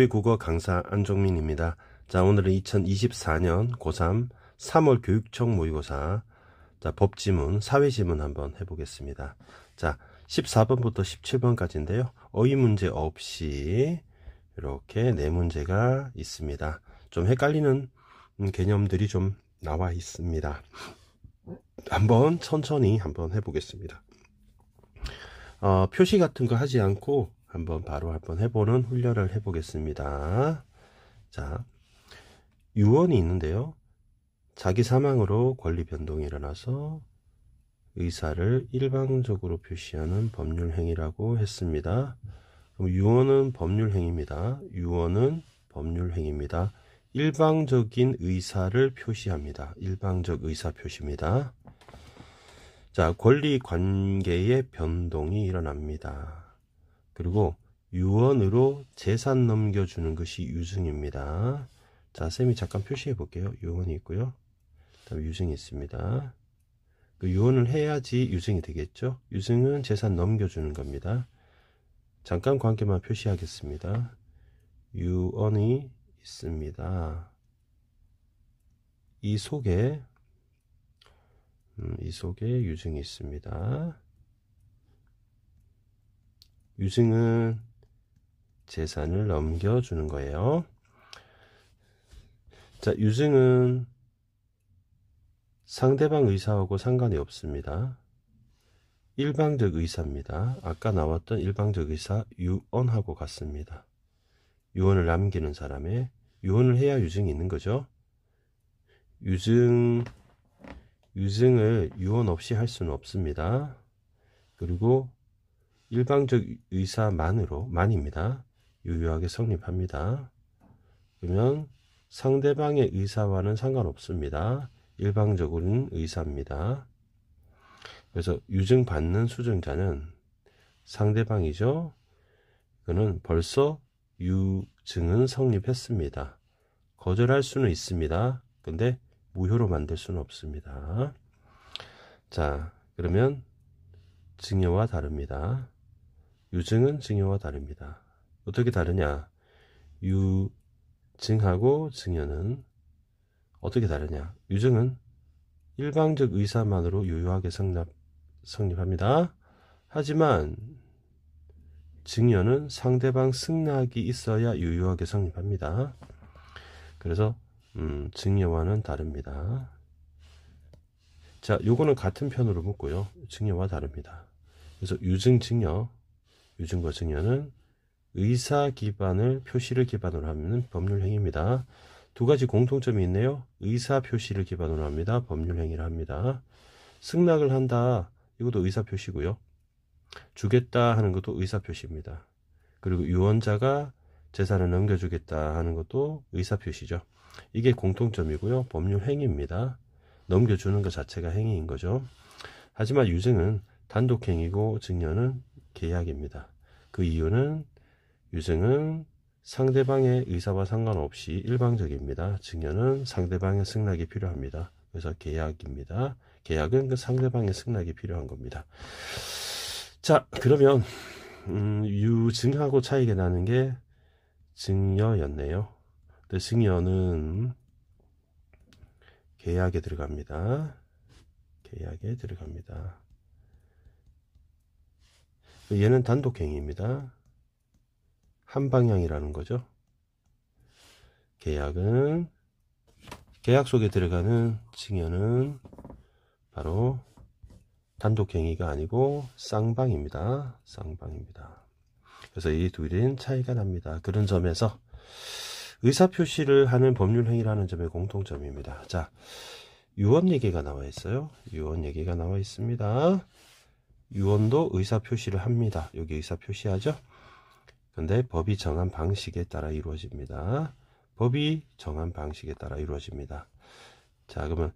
교리 네, 국어 강사 안종민입니다. 자, 오늘은 2024년 고3 3월 교육청 모의고사 자, 법지문, 사회지문 한번 해보겠습니다. 자, 14번부터 17번까지인데요. 어휘 문제 없이 이렇게 네 문제가 있습니다. 좀 헷갈리는 개념들이 좀 나와 있습니다. 한번 천천히 한번 해보겠습니다. 어, 표시 같은 거 하지 않고 한번 바로 한번 해보는 훈련을 해보겠습니다. 자, 유언이 있는데요. 자기 사망으로 권리 변동이 일어나서 의사를 일방적으로 표시하는 법률 행위라고 했습니다. 그럼 유언은 법률 행위입니다. 유언은 법률 행위입니다. 일방적인 의사를 표시합니다. 일방적 의사 표시입니다. 자, 권리 관계의 변동이 일어납니다. 그리고 유언으로 재산 넘겨주는 것이 유승입니다. 자, 쌤이 잠깐 표시해 볼게요. 유언이 있고요. 다음 유승이 있습니다. 그 유언을 해야지 유승이 되겠죠. 유승은 재산 넘겨주는 겁니다. 잠깐 관계만 표시하겠습니다. 유언이 있습니다. 이 속에 음, 이 속에 유증이 있습니다. 유승은 재산을 넘겨주는 거예요. 자, 유증은 상대방 의사하고 상관이 없습니다. 일방적 의사입니다. 아까 나왔던 일방적 의사 유언하고 같습니다. 유언을 남기는 사람의 유언을 해야 유증이 있는 거죠. 유증 유증을 유언 없이 할 수는 없습니다. 그리고 일방적 의사만으로 만입니다. 유효하게 성립합니다. 그러면 상대방의 의사와는 상관없습니다. 일방적으로 의사입니다. 그래서 유증받는 수증자는 상대방이죠. 그는 벌써 유증은 성립했습니다. 거절할 수는 있습니다. 근데 무효로 만들 수는 없습니다. 자, 그러면 증여와 다릅니다. 유증은 증여와 다릅니다. 어떻게 다르냐? 유증하고 증여는 어떻게 다르냐? 유증은 일방적 의사만으로 유효하게 성립, 성립합니다. 하지만 증여는 상대방 승낙이 있어야 유효하게 성립합니다. 그래서 음, 증여와는 다릅니다. 자, 요거는 같은 편으로 묶고요. 증여와 다릅니다. 그래서 유증 증여 요즘 같은 경우는 의사 기반을 표시를 기반으로 하면 법률 행위입니다. 두 가지 공통점이 있네요. 의사 표시를 기반으로 합니다. 법률 행위를 합니다. 승낙을 한다. 이것도 의사 표시고요. 주겠다 하는 것도 의사 표시입니다. 그리고 유언자가 재산을 넘겨주겠다 하는 것도 의사 표시죠. 이게 공통점이고요. 법률 행위입니다. 넘겨주는 것 자체가 행위인 거죠. 하지만 유증은 단독 행위고 증여는 계약입니다. 그 이유는 유증은 상대방의 의사와 상관없이 일방적입니다. 증여는 상대방의 승낙이 필요합니다. 그래서 계약입니다. 계약은 그 상대방의 승낙이 필요한 겁니다. 자, 그러면 음, 유증하고 차이가 나는 게 증여였네요. 근데 증여는 계약에 들어갑니다. 계약에 들어갑니다. 얘는 단독행위입니다. 한 방향이라는 거죠. 계약은 계약 속에 들어가는 증여는 바로 단독행위가 아니고 쌍방입니다. 쌍방입니다. 그래서 이 둘은 차이가 납니다. 그런 점에서 의사표시를 하는 법률행위라는 점의 공통점입니다. 자, 유언 얘기가 나와 있어요. 유언 얘기가 나와 있습니다. 유언도 의사표시를 합니다. 여기 의사표시하죠? 근데 법이 정한 방식에 따라 이루어집니다. 법이 정한 방식에 따라 이루어집니다. 자, 그러면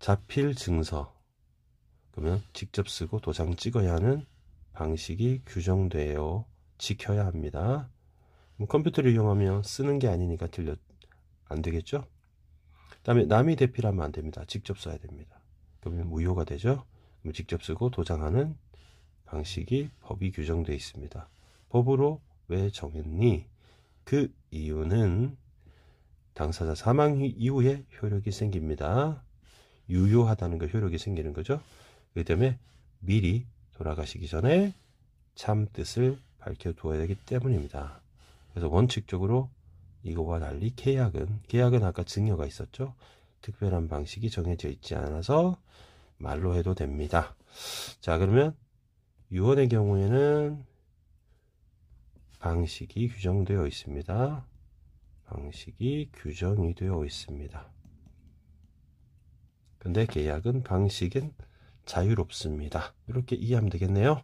자필 증서. 그러면 직접 쓰고 도장 찍어야 하는 방식이 규정되어 지켜야 합니다. 컴퓨터를 이용하면 쓰는 게 아니니까 틀려 안 되겠죠? 그다음에 남이 대필하면 안 됩니다. 직접 써야 됩니다. 그러면 무효가 되죠. 뭐 직접 쓰고 도장하는 방식이 법이 규정되어 있습니다. 법으로 왜 정했니? 그 이유는 당사자 사망 이후에 효력이 생깁니다. 유효하다는 거 그 효력이 생기는 거죠. 그 때문에 미리 돌아가시기 전에 참 뜻을 밝혀두어야 되기 때문입니다. 그래서 원칙적으로 이거와 달리 계약은 계약은 아까 증여가 있었죠. 특별한 방식이 정해져 있지 않아서 말로 해도 됩니다. 자, 그러면 유언의 경우에는 방식이 규정되어 있습니다. 방식이 규정이 되어 있습니다. 근데 계약은 방식은 자유롭습니다. 이렇게 이해하면 되겠네요.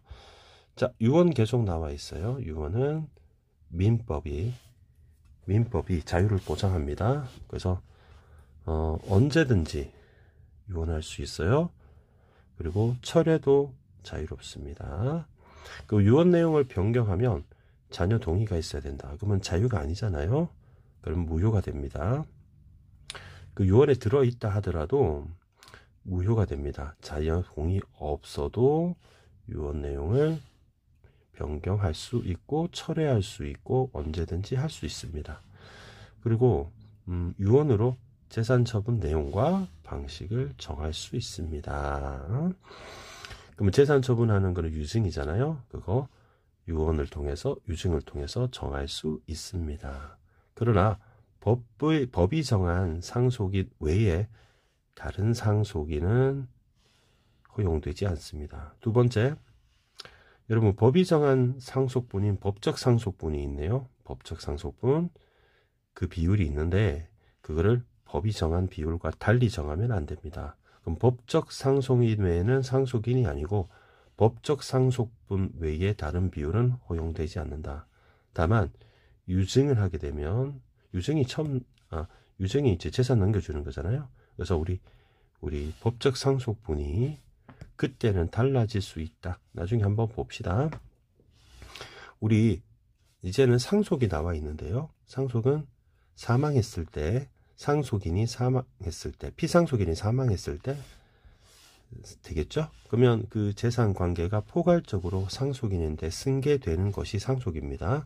자, 유언 계속 나와 있어요. 유언은 민법이 민법이 자유를 보장합니다. 그래서 어, 언제든지 유언할 수 있어요. 그리고 철에도 자유롭습니다. 그 유언 내용을 변경하면 자녀 동의가 있어야 된다. 그러면 자유가 아니잖아요. 그럼 무효가 됩니다. 그 유언에 들어있다 하더라도 무효가 됩니다. 자녀 동의 없어도 유언 내용을 변경할 수 있고 철회할 수 있고 언제든지 할 수 있습니다. 그리고 음, 유언으로 재산 처분 내용과 방식을 정할 수 있습니다. 그럼 재산 처분하는 거는 유증이잖아요. 그거 유언을 통해서 유증을 통해서 정할 수 있습니다. 그러나 법의, 법이 정한 상속인 외에 다른 상속인은 허용되지 않습니다. 두 번째, 여러분 법이 정한 상속분인 법적 상속분이 있네요. 법적 상속분 그 비율이 있는데 그거를 법이 정한 비율과 달리 정하면 안 됩니다. 그럼 법적 상속인 외에는 상속인이 아니고 법적 상속분 외에 다른 비율은 허용되지 않는다. 다만 유증을 하게 되면 유증이 처음 아, 유증이 이제 재산 넘겨주는 거잖아요. 그래서 우리 우리 법적 상속분이 그때는 달라질 수 있다. 나중에 한번 봅시다. 우리 이제는 상속이 나와 있는데요. 상속은 사망했을 때 상속인이 사망했을 때, 피상속인이 사망했을 때 되겠죠? 그러면 그 재산 관계가 포괄적으로 상속인인데 승계되는 것이 상속입니다.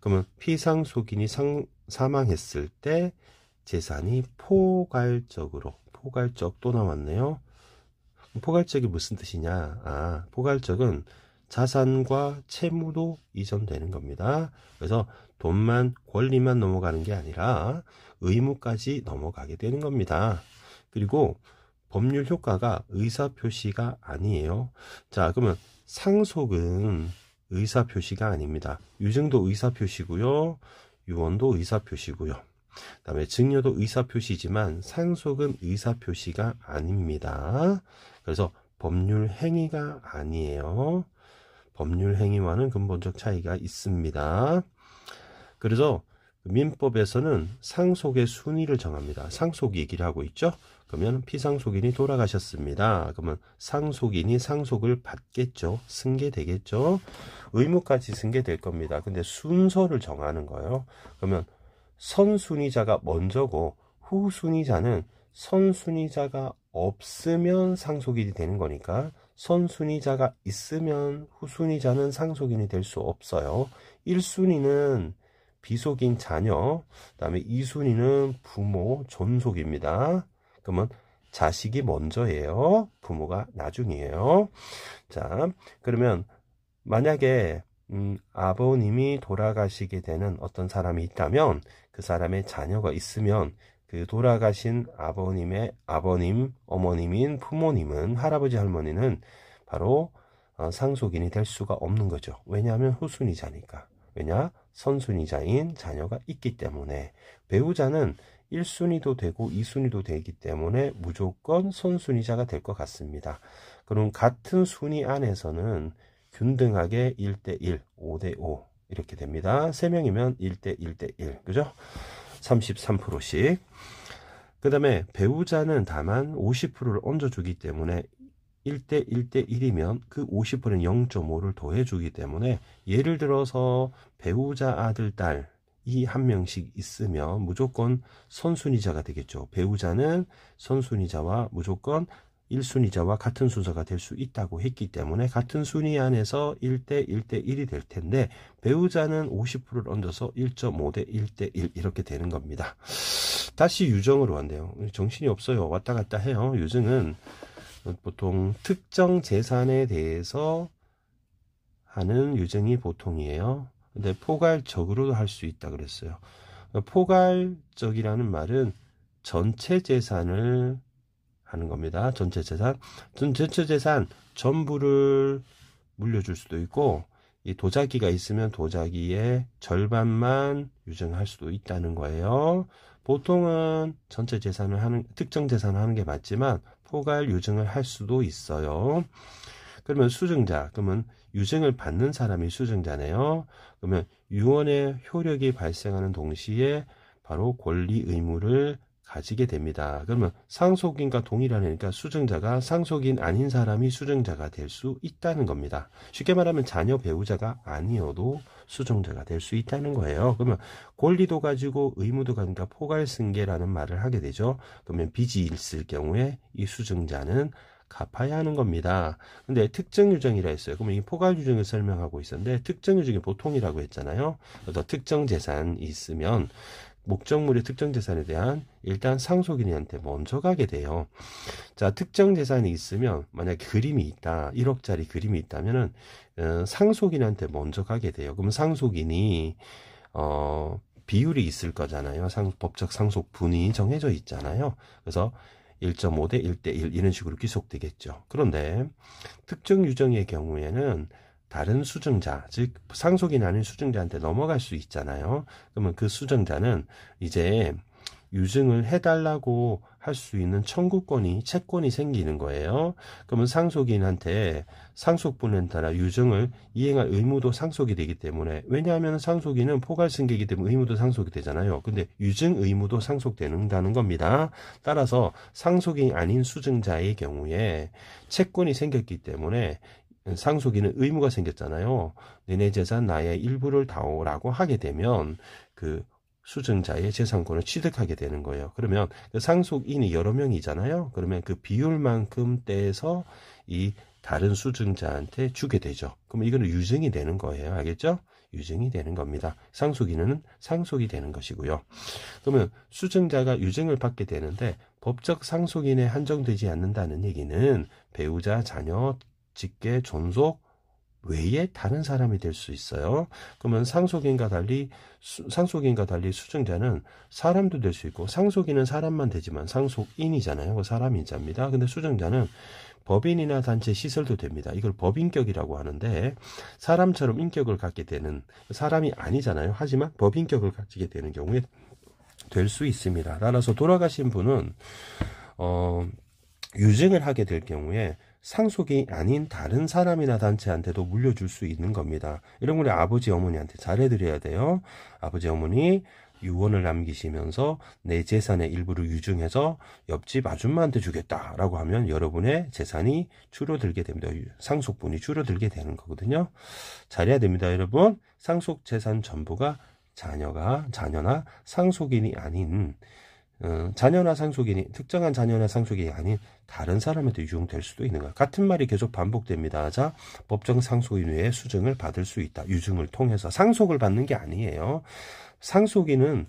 그러면 피상속인이 상, 사망했을 때 재산이 포괄적으로, 포괄적 또 나왔네요. 포괄적이 무슨 뜻이냐? 아, 포괄적은 자산과 채무도 이전되는 겁니다. 그래서 돈만 권리만 넘어가는 게 아니라 의무까지 넘어가게 되는 겁니다. 그리고 법률 효과가 의사 표시가 아니에요. 자, 그러면 상속은 의사 표시가 아닙니다. 유증도 의사 표시고요. 유언도 의사 표시고요. 그다음에 증여도 의사 표시지만 상속은 의사 표시가 아닙니다. 그래서 법률 행위가 아니에요. 법률 행위와는 근본적 차이가 있습니다. 그래서 그 민법에서는 상속의 순위를 정합니다. 상속 얘기를 하고 있죠. 그러면 피상속인이 돌아가셨습니다. 그러면 상속인이 상속을 받겠죠. 승계되겠죠. 의무까지 승계될 겁니다. 근데 순서를 정하는 거예요. 그러면 선순위자가 먼저고 후순위자는 선순위자가 없으면 상속인이 되는 거니까 선순위자가 있으면 후순위자는 상속인이 될 수 없어요. 1순위는 비속인 자녀, 그다음에 이순위는 부모 존속입니다. 그러면 자식이 먼저예요. 부모가 나중이에요. 자, 그러면 만약에 음, 아버님이 돌아가시게 되는 어떤 사람이 있다면 그 사람의 자녀가 있으면 그 돌아가신 아버님의 아버님, 어머님인 부모님은 할아버지 할머니는 바로 어, 상속인이 될 수가 없는 거죠. 왜냐하면 후순위자니까. 왜냐? 선순위자인 자녀가 있기 때문에 배우자는 1순위도 되고 2순위도 되기 때문에 무조건 선순위자가 될 것 같습니다. 그럼 같은 순위 안에서는 균등하게 1대1, 5대5 이렇게 됩니다. 3명이면 1대1대1, 그죠? 33%씩. 그 다음에 배우자는 다만 50%를 얹어주기 때문에 1대 1대 1이면 그 50%는 0.5를 더해주기 때문에 예를 들어서 배우자 아들, 딸, 이 한 명씩 있으면 무조건 선순위자가 되겠죠. 배우자는 선순위자와 무조건 1순위자와 같은 순서가 될 수 있다고 했기 때문에 같은 순위 안에서 1대 1대 1이 될 텐데 배우자는 50%를 얹어서 1.5대 1대 1 이렇게 되는 겁니다. 다시 유정으로 왔네요. 정신이 없어요. 왔다 갔다 해요. 유정은 보통 특정 재산에 대해서 하는 유정이 보통이에요. 근데 포괄적으로도 할 수 있다 그랬어요. 포괄적이라는 말은 전체 재산을 하는 겁니다. 전체 재산. 전체 재산 전부를 물려줄 수도 있고, 이 도자기가 있으면 도자기의 절반만 유정할 수도 있다는 거예요. 보통은 전체 재산을 하는 특정 재산을 하는 게 맞지만 포괄 유증을 할 수도 있어요. 그러면 수증자 그러면 유증을 받는 사람이 수증자네요. 그러면 유언의 효력이 발생하는 동시에 바로 권리 의무를 가지게 됩니다. 그러면 상속인과 동일하니까 수증자가 상속인 아닌 사람이 수증자가 될 수 있다는 겁니다. 쉽게 말하면 자녀 배우자가 아니어도 수증자가 될 수 있다는 거예요. 그러면 권리도 가지고 의무도 가니까 포괄승계라는 말을 하게 되죠. 그러면 빚이 있을 경우에 이 수증자는 갚아야 하는 겁니다. 근데 특정 유정이라 했어요. 그러면 이 포괄 유정을 설명하고 있었는데 특정 유정이 보통이라고 했잖아요. 그 어떤 특정 재산이 있으면 목적물의 특정 재산에 대한 일단 상속인한테 먼저 가게 돼요. 자, 특정 재산이 있으면 만약 그림이 있다, 1억짜리 그림이 있다면은 어, 상속인한테 먼저 가게 돼요. 그럼 상속인이 어 비율이 있을 거잖아요. 상, 법적 상속분이 정해져 있잖아요. 그래서 1.5대 1대 1 이런 식으로 귀속되겠죠. 그런데 특정 유정의 경우에는 다른 수증자, 즉 상속인 아닌 수증자한테 넘어갈 수 있잖아요. 그러면 그 수증자는 이제 유증을 해달라고 할 수 있는 청구권이 채권이 생기는 거예요. 그러면 상속인한테 상속분에 따라 유증을 이행할 의무도 상속이 되기 때문에 왜냐하면 상속인은 포괄승계이기 때문에 의무도 상속이 되잖아요. 근데 유증 의무도 상속되는다는 겁니다. 따라서 상속인 아닌 수증자의 경우에 채권이 생겼기 때문에 상속인은 의무가 생겼잖아요. 내내 재산 나의 일부를 다오라고 하게 되면 그 수증자의 재산권을 취득하게 되는 거예요. 그러면 그 상속인이 여러 명이잖아요. 그러면 그 비율만큼 떼서 이 다른 수증자한테 주게 되죠. 그럼 이거는 유증이 되는 거예요. 알겠죠? 유증이 되는 겁니다. 상속인은 상속이 되는 것이고요. 그러면 수증자가 유증을 받게 되는데 법적 상속인에 한정되지 않는다는 얘기는 배우자, 자녀, 직계, 존속 외에 다른 사람이 될 수 있어요. 그러면 상속인과 달리 수, 상속인과 달리 수증자는 사람도 될 수 있고 상속인은 사람만 되지만 상속인이잖아요. 그 사람인자입니다. 근데 수증자는 법인이나 단체 시설도 됩니다. 이걸 법인격이라고 하는데 사람처럼 인격을 갖게 되는 사람이 아니잖아요. 하지만 법인격을 가지게 되는 경우에 될 수 있습니다. 따라서 돌아가신 분은 어, 유증을 하게 될 경우에 상속이 아닌 다른 사람이나 단체한테도 물려줄 수 있는 겁니다. 이런 걸 아버지 어머니한테 잘해드려야 돼요. 아버지 어머니 유언을 남기시면서 내 재산의 일부를 유증해서 옆집 아줌마한테 주겠다라고 하면 여러분의 재산이 줄어들게 됩니다. 상속분이 줄어들게 되는 거거든요. 잘해야 됩니다, 여러분. 상속 재산 전부가 자녀가 자녀나 상속인이 아닌 자녀나 어, 상속인이 특정한 자녀나 상속인이 아닌 다른 사람한테 유용될 수도 있는 거야. 같은 말이 계속 반복됩니다. 자 법정 상속인 외에 수증을 받을 수 있다. 유증을 통해서 상속을 받는 게 아니에요. 상속인은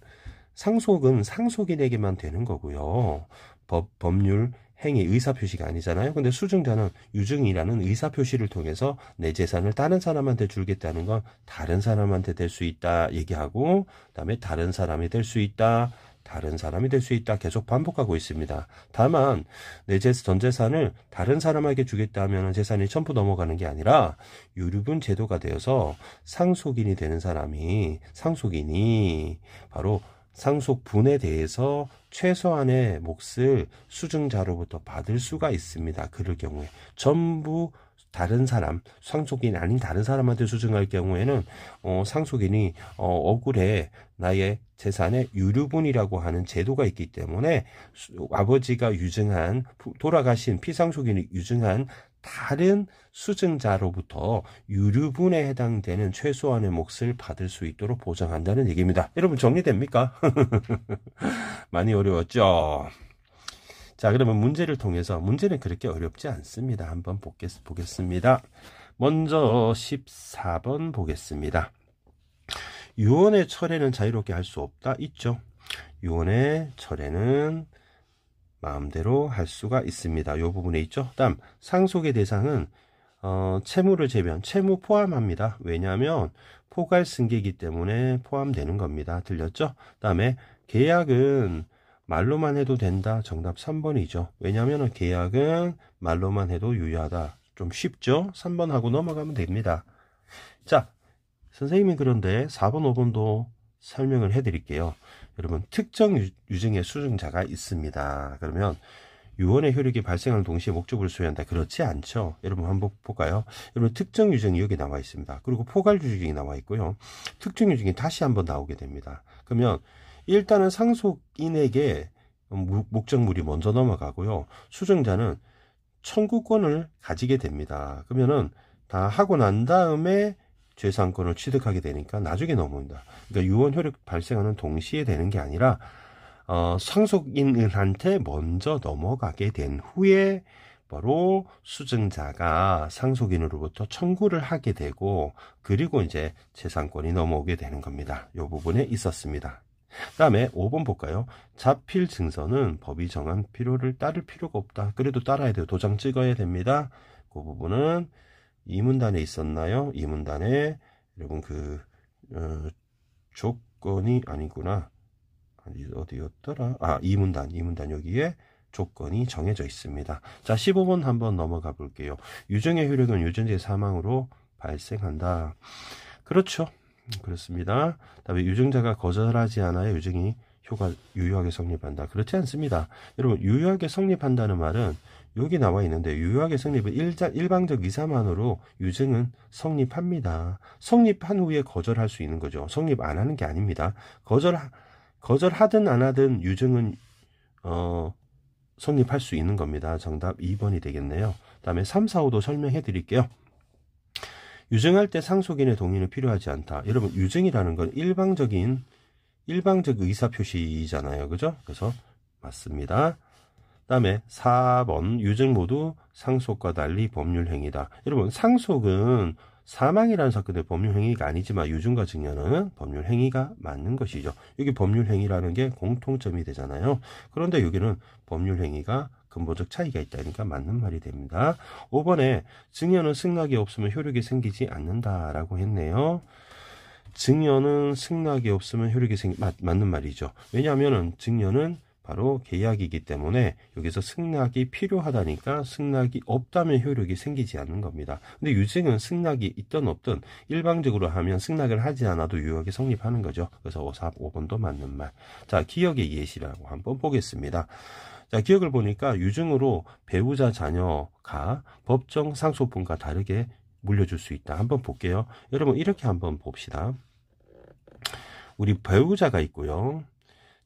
상속은 상속인에게만 되는 거고요. 법 법률 행위 의사표시가 아니잖아요. 근데 수증자는 유증이라는 의사표시를 통해서 내 재산을 다른 사람한테 줄겠다는 건 다른 사람한테 될 수 있다 얘기하고 그다음에 다른 사람이 될 수 있다 다른 사람이 될 수 있다 계속 반복하고 있습니다. 다만 내 재산 전 재산을 다른 사람에게 주겠다면 재산이 전부 넘어가는 게 아니라 유류분 제도가 되어서 상속인이 되는 사람이 상속인이 바로 상속분에 대해서 최소한의 몫을 수증자로부터 받을 수가 있습니다. 그럴 경우에 전부 다른 사람 상속인 아닌 다른 사람한테 수증할 경우에는 어, 상속인이 어, 억울해 나의 재산의 유류분이라고 하는 제도가 있기 때문에 수, 아버지가 유증한 돌아가신 피상속인이 유증한 다른 수증자로부터 유류분에 해당되는 최소한의 몫을 받을 수 있도록 보장한다는 얘기입니다. 여러분 정리됩니까? 많이 어려웠죠? 자, 그러면 문제를 통해서 문제는 그렇게 어렵지 않습니다. 한번 보겠, 보겠습니다. 먼저 14번 보겠습니다. 유언의 철회는 자유롭게 할 수 없다. 있죠. 유언의 철회는 마음대로 할 수가 있습니다. 요 부분에 있죠. 다음 상속의 대상은 어, 채무를 제외한 채무 포함합니다. 왜냐하면 포괄 승계이기 때문에 포함되는 겁니다. 들렸죠? 다음에 계약은 말로만 해도 된다. 정답 3번이죠. 왜냐하면 계약은 말로만 해도 유효하다. 좀 쉽죠? 3번 하고 넘어가면 됩니다. 자, 선생님이 그런데 4번, 5번도 설명을 해드릴게요. 여러분, 특정 유증의 수증자가 있습니다. 그러면 유언의 효력이 발생하는 동시에 목적을 수여한다. 그렇지 않죠. 여러분 한번 볼까요? 여러분 특정 유증이 여기 나와 있습니다. 그리고 포괄 유증이 나와 있고요. 특정 유증이 다시 한번 나오게 됩니다. 그러면 일단은 상속인에게 목적물이 먼저 넘어가고요. 수증자는 청구권을 가지게 됩니다. 그러면은 다 하고 난 다음에 재산권을 취득하게 되니까 나중에 넘어온다. 그러니까 유언 효력 발생하는 동시에 되는 게 아니라 어, 상속인한테 먼저 넘어가게 된 후에 바로 수증자가 상속인으로부터 청구를 하게 되고 그리고 이제 재산권이 넘어오게 되는 겁니다. 요 부분에 있었습니다. 그다음에 5번 볼까요? 자필 증서는 법이 정한 필요를 따를 필요가 없다. 그래도 따라야 돼요. 도장 찍어야 됩니다. 그 부분은 이 문단에 있었나요? 이 문단에 여러분 그 어, 조건이 아니구나. 어디였더라? 아, 이 문단, 이 문단 여기에 조건이 정해져 있습니다. 자, 15번 한번 넘어가 볼게요. 유정의 효력은 유전자의 사망으로 발생한다. 그렇죠. 그렇습니다. 다음에 유증자가 거절하지 않아야 유증이 효과 유효하게 성립한다. 그렇지 않습니다. 여러분 유효하게 성립한다는 말은 여기 나와 있는데 유효하게 성립은 일자, 일방적 이사만으로 유증은 성립합니다. 성립한 후에 거절할 수 있는 거죠. 성립 안 하는 게 아닙니다. 거절 거절하든 안 하든 유증은 어 성립할 수 있는 겁니다. 정답 2번이 되겠네요. 그 다음에 3, 4, 5도 설명해 드릴게요. 유증할 때 상속인의 동의는 필요하지 않다. 여러분 유증이라는 건 일방적인 일방적 의사 표시잖아요. 그죠? 그래서 맞습니다. 다음에 4번 유증 모두 상속과 달리 법률 행위다. 여러분 상속은 사망이라는 사건의 법률 행위가 아니지만 유증과 증여는 법률 행위가 맞는 것이죠. 여기 법률 행위라는 게 공통점이 되잖아요. 그런데 여기는 법률 행위가 근본적 차이가 있다니까 맞는 말이 됩니다. 5번에 증여는 승낙이 없으면 효력이 생기지 않는다라고 했네요. 증여는 승낙이 없으면 효력이 생기 맞, 맞는 말이죠. 왜냐하면 증여는 바로 계약이기 때문에 여기서 승낙이 필요하다니까 승낙이 없다면 효력이 생기지 않는 겁니다. 근데 유증은 승낙이 있든 없든 일방적으로 하면 승낙을 하지 않아도 유효하게 성립하는 거죠. 그래서 5, 4, 5번도 맞는 말. 자, 기억의 예시라고 한번 보겠습니다. 자, 기억을 보니까 유증으로 배우자 자녀가 법정 상속분과 다르게 물려줄 수 있다. 한번 볼게요. 여러분 이렇게 한번 봅시다. 우리 배우자가 있고요.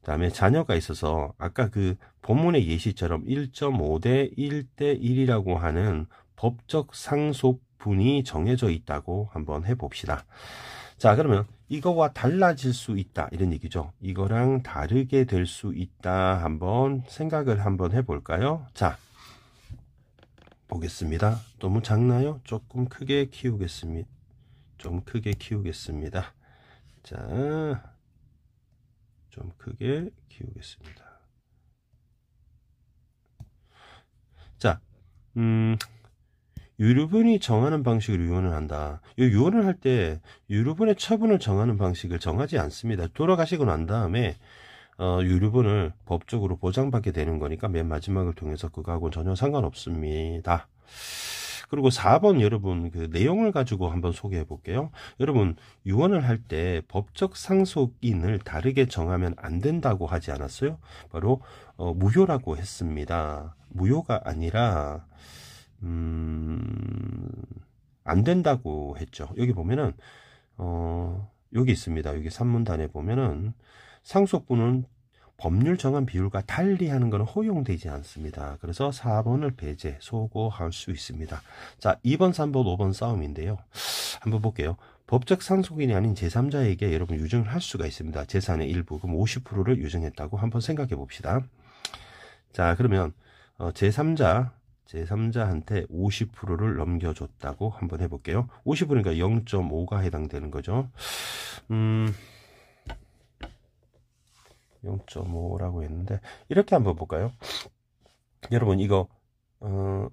그다음에 자녀가 있어서 아까 그 본문의 예시처럼 1.5 대 1 대 1이라고 하는 법적 상속분이 정해져 있다고 한번 해봅시다. 자 그러면 이거와 달라질 수 있다 이런 얘기죠. 이거랑 다르게 될 수 있다 한번 생각을 한번 해볼까요? 자 보겠습니다. 너무 작나요? 조금 크게 키우겠습니다. 좀 크게 키우겠습니다. 자, 좀 크게 키우겠습니다. 자, 음, 유류분이 정하는 방식을 유언을 한다. 유언을 할 때 유류분의 처분을 정하는 방식을 정하지 않습니다. 돌아가시고 난 다음에 어, 유류분을 법적으로 보장받게 되는 거니까 맨 마지막을 통해서 그거하고 전혀 상관없습니다. 그리고 4번 여러분 그 내용을 가지고 한번 소개해 볼게요. 여러분 유언을 할 때 법적 상속인을 다르게 정하면 안 된다고 하지 않았어요? 바로 어, 무효라고 했습니다. 무효가 아니라 음, 안 된다고 했죠. 여기 보면은, 어, 여기 있습니다. 여기 산문단에 보면은 상속분은 법률 정한 비율과 달리 하는 것은 허용되지 않습니다. 그래서 4번을 배제, 소고할 수 있습니다. 자, 2번, 3번, 5번 싸움인데요. 한번 볼게요. 법적 상속인이 아닌 제3자에게 여러분 유증을 할 수가 있습니다. 재산의 일부, 그럼 50%를 유증했다고 한번 생각해 봅시다. 자, 그러면 어, 제3자, 제3자한테 50%를 넘겨줬다고 한번 해볼게요. 50%니까 0.5가 해당되는 거죠. 음, 0.5라고 했는데 이렇게 한번 볼까요? 여러분 이거 어,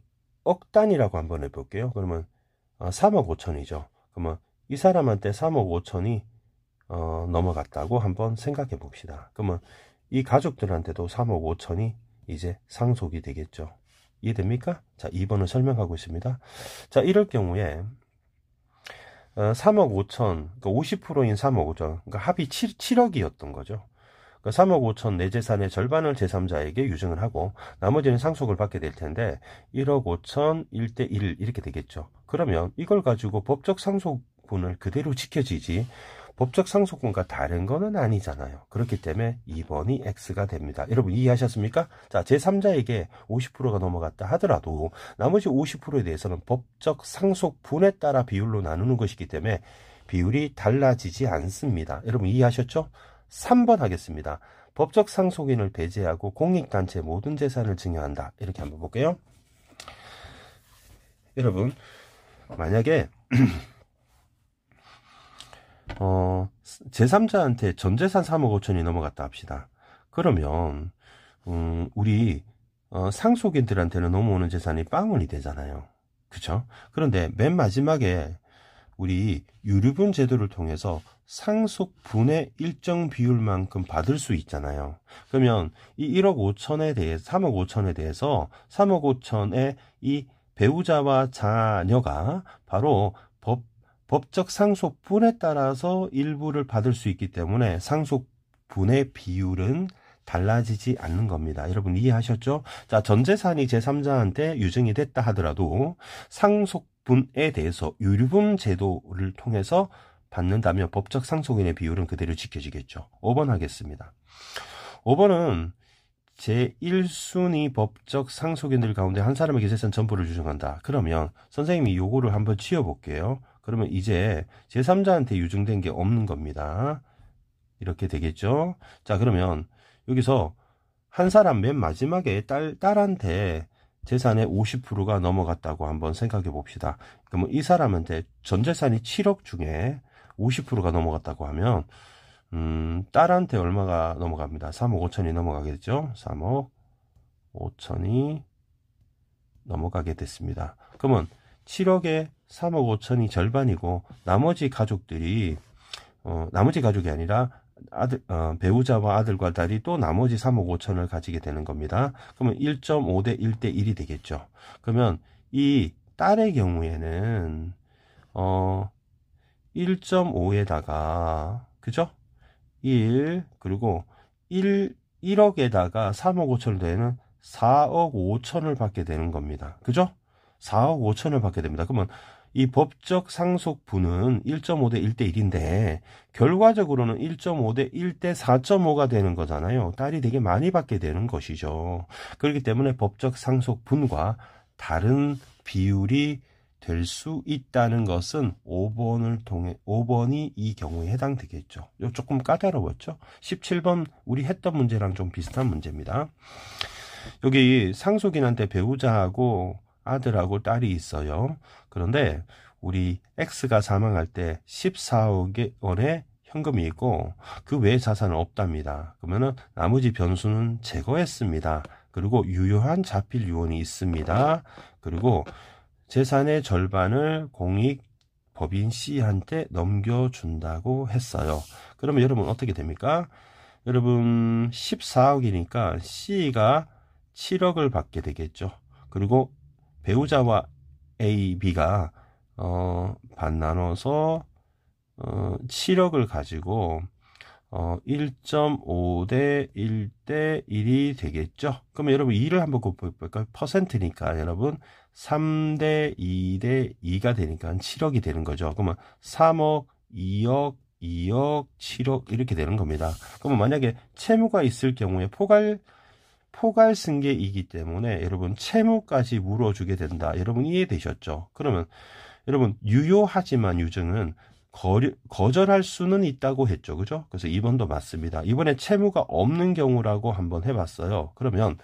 억 단위라고 한번 해볼게요. 그러면 3억 어, 5천이죠. 그러면 이 사람한테 3억 5천이 어, 넘어갔다고 한번 생각해 봅시다. 그러면 이 가족들한테도 3억 5천이 이제 상속이 되겠죠. 이해됩니까? 자, 2번을 설명하고 있습니다. 자, 이럴 경우에 3억 어, 5천, 그러니까 50%인 3억 5천, 그러니까 합이 7, 7억이었던 거죠. 그 3억 5천 내 재산의 절반을 제3자에게 유증을 하고 나머지는 상속을 받게 될 텐데 1억 5천 1대 1 이렇게 되겠죠. 그러면 이걸 가지고 법적 상속분을 그대로 지켜지지 법적 상속권과 다른 거는 아니잖아요. 그렇기 때문에 2번이 X가 됩니다. 여러분 이해하셨습니까? 자, 제3자에게 50%가 넘어갔다 하더라도 나머지 50%에 대해서는 법적 상속분에 따라 비율로 나누는 것이기 때문에 비율이 달라지지 않습니다. 여러분 이해하셨죠? 3번 하겠습니다. 법적 상속인을 배제하고 공익단체 모든 재산을 증여한다. 이렇게 한번 볼게요. 여러분, 만약에 어, 제3자한테 전재산 3억 5천이 넘어갔다 합시다. 그러면, 음, 우리, 어, 상속인들한테는 넘어오는 재산이 빵원이 되잖아요. 그쵸? 그런데 맨 마지막에 우리 유류분 제도를 통해서 상속분의 일정 비율만큼 받을 수 있잖아요. 그러면 이 1억 5천에 대해서, 3억 5천에 대해서 3억 5천에 이 배우자와 자녀가 바로 법 법적 상속분에 따라서 일부를 받을 수 있기 때문에 상속분의 비율은 달라지지 않는 겁니다. 여러분 이해하셨죠? 자, 전 재산이 제3자한테 유증이 됐다 하더라도 상속분에 대해서 유류분 제도를 통해서 받는다면 법적 상속인의 비율은 그대로 지켜지겠죠. 5번 하겠습니다. 5번은 제1순위 법적 상속인들 가운데 한사람에게재산 전부를 주정한다 그러면 선생님이 요거를 한번 지어볼게요. 그러면 이제 제3자한테 유증된 게 없는 겁니다. 이렇게 되겠죠. 자, 그러면 여기서 한 사람 맨 마지막에 딸, 딸한테 재산의 50%가 넘어갔다고 한번 생각해 봅시다. 그러면 이 사람한테 전 재산이 7억 중에 50%가 넘어갔다고 하면, 음, 딸한테 얼마가 넘어갑니다. 3억 5천이 넘어가겠죠? 3억 5천이 넘어가게 됐습니다. 그러면 7억에 3억 5천이 절반이고 나머지 가족들이 어, 나머지 가족이 아니라 아들, 어, 배우자와 아들과 딸이 또 나머지 3억 5천을 가지게 되는 겁니다. 그러면 1.5 대 1 대 1이 되겠죠. 그러면 이 딸의 경우에는 어 1.5에다가 그죠? 1 그리고 1 1억에다가 3억 5천 을 되는 4억 5천을 받게 되는 겁니다. 그죠? 4억 5천을 받게 됩니다. 그러면 이 법적 상속분은 1.5 대 1 대 1인데 결과적으로는 1.5 대 1 대 4.5가 되는 거잖아요. 딸이 되게 많이 받게 되는 것이죠. 그렇기 때문에 법적 상속분과 다른 비율이 될 수 있다는 것은 5번을 통해 5번이 이 경우에 해당되겠죠. 요 조금 까다로웠죠. 17번 우리 했던 문제랑 좀 비슷한 문제입니다. 여기 상속인한테 배우자하고 아들하고 딸이 있어요. 그런데 우리 X가 사망할 때 14억 원의 현금이 있고 그 외의 자산은 없답니다. 그러면 나머지 변수는 제거했습니다. 그리고 유효한 자필 유언이 있습니다. 그리고 재산의 절반을 공익 법인 C한테 넘겨준다고 했어요. 그러면 여러분 어떻게 됩니까? 여러분 14억이니까 C가 7억을 받게 되겠죠. 그리고 배우자와 A, B가 어, 반 나눠서 어, 7억을 가지고 어, 1.5대 1대 1이 되겠죠. 그러면 여러분 2를 한번 곱해볼까요? 퍼센트니까 여러분 3대 2대 2가 되니까 7억이 되는 거죠. 그러면 3억, 2억, 2억, 7억 이렇게 되는 겁니다. 그러면 만약에 채무가 있을 경우에 포괄 포괄승계이기 때문에 여러분 채무까지 물어주게 된다. 여러분 이해되셨죠? 그러면 여러분 유효하지만 유증은 거절할 수는 있다고 했죠. 그죠? 그래서 2번도 맞습니다. 이번에 채무가 없는 경우라고 한번 해봤어요. 그러면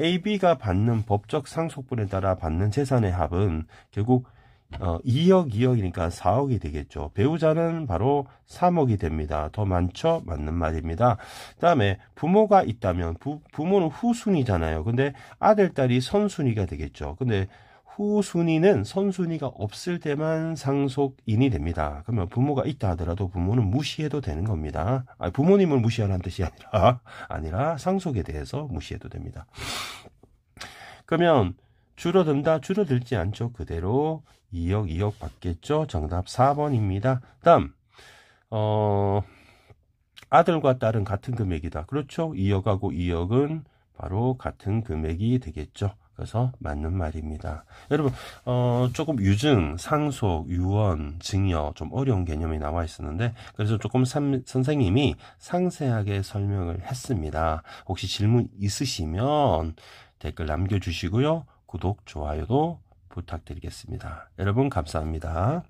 AB가 받는 법적 상속분에 따라 받는 재산의 합은 결국 2억, 어, 2억이니까 4억이 되겠죠. 배우자는 바로 3억이 됩니다. 더 많죠? 맞는 말입니다. 그 다음에 부모가 있다면 부, 부모는 후순위잖아요. 근데 아들, 딸이 선순위가 되겠죠. 근데 후순위는 선순위가 없을 때만 상속인이 됩니다. 그러면 부모가 있다 하더라도 부모는 무시해도 되는 겁니다. 아니, 부모님을 무시하는 뜻이 아니라, 아니라 상속에 대해서 무시해도 됩니다. 그러면 줄어든다 줄어들지 않죠 그대로 2억, 2억 받겠죠? 정답 4번입니다. 다음, 어, 아들과 딸은 같은 금액이다. 그렇죠? 2억하고 2억은 바로 같은 금액이 되겠죠. 그래서 맞는 말입니다. 여러분, 어, 조금 유증, 상속, 유언, 증여 좀 어려운 개념이 나와 있었는데 그래서 조금 삼, 선생님이 상세하게 설명을 했습니다. 혹시 질문 있으시면 댓글 남겨주시고요. 구독, 좋아요도 부탁드리겠습니다. 여러분 감사합니다.